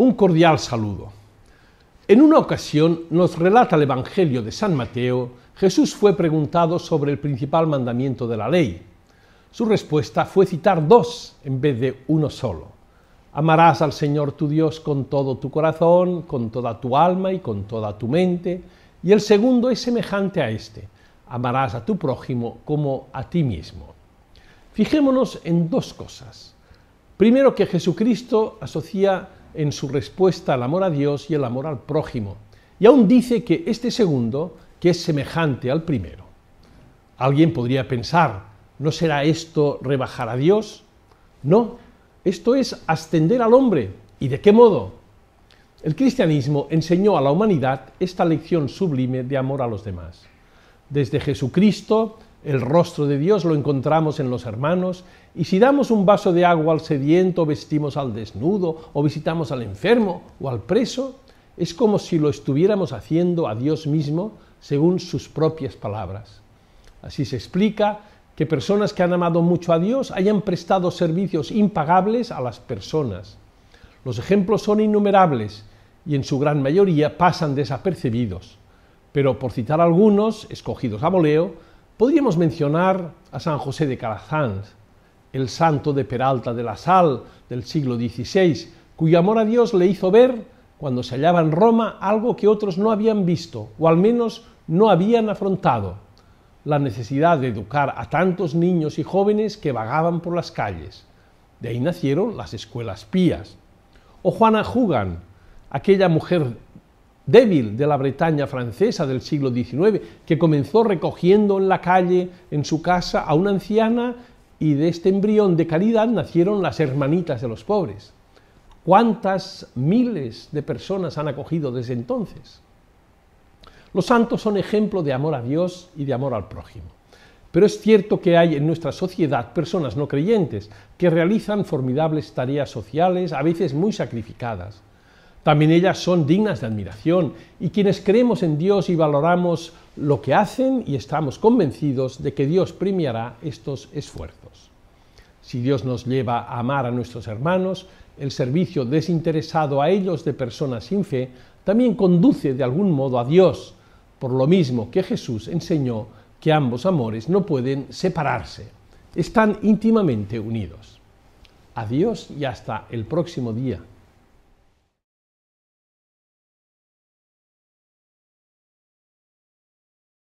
Un cordial saludo. En una ocasión nos relata el Evangelio de San Mateo, Jesús fue preguntado sobre el principal mandamiento de la ley. Su respuesta fue citar dos en vez de uno solo. Amarás al Señor tu Dios con todo tu corazón, con toda tu alma y con toda tu mente. Y el segundo es semejante a este. Amarás a tu prójimo como a ti mismo. Fijémonos en dos cosas. Primero que Jesucristo asocia en su respuesta al amor a Dios y el amor al prójimo. Y aún dice que este segundo, que es semejante al primero. Alguien podría pensar, ¿no será esto rebajar a Dios? No, esto es ascender al hombre. ¿Y de qué modo? El cristianismo enseñó a la humanidad esta lección sublime de amor a los demás. Desde Jesucristo, el rostro de Dios lo encontramos en los hermanos, y si damos un vaso de agua al sediento, vestimos al desnudo, o visitamos al enfermo o al preso, es como si lo estuviéramos haciendo a Dios mismo según sus propias palabras. Así se explica que personas que han amado mucho a Dios hayan prestado servicios impagables a las personas. Los ejemplos son innumerables y en su gran mayoría pasan desapercibidos. Pero por citar algunos, escogidos a voleo, podríamos mencionar a San José de Calasanz, el santo de Peralta de la Sal del siglo XVI, cuyo amor a Dios le hizo ver, cuando se hallaba en Roma, algo que otros no habían visto, o al menos no habían afrontado, la necesidad de educar a tantos niños y jóvenes que vagaban por las calles. De ahí nacieron las escuelas pías. O Juana Jugan, aquella mujer débil de la Bretaña francesa del siglo XIX, que comenzó recogiendo en la calle, en su casa, a una anciana y de este embrión de caridad nacieron las hermanitas de los pobres. ¿Cuántas miles de personas han acogido desde entonces? Los santos son ejemplo de amor a Dios y de amor al prójimo. Pero es cierto que hay en nuestra sociedad personas no creyentes que realizan formidables tareas sociales, a veces muy sacrificadas. También ellas son dignas de admiración y quienes creemos en Dios y valoramos lo que hacen y estamos convencidos de que Dios premiará estos esfuerzos. Si Dios nos lleva a amar a nuestros hermanos, el servicio desinteresado a ellos de personas sin fe también conduce de algún modo a Dios, por lo mismo que Jesús enseñó que ambos amores no pueden separarse, están íntimamente unidos. Adiós y hasta el próximo día.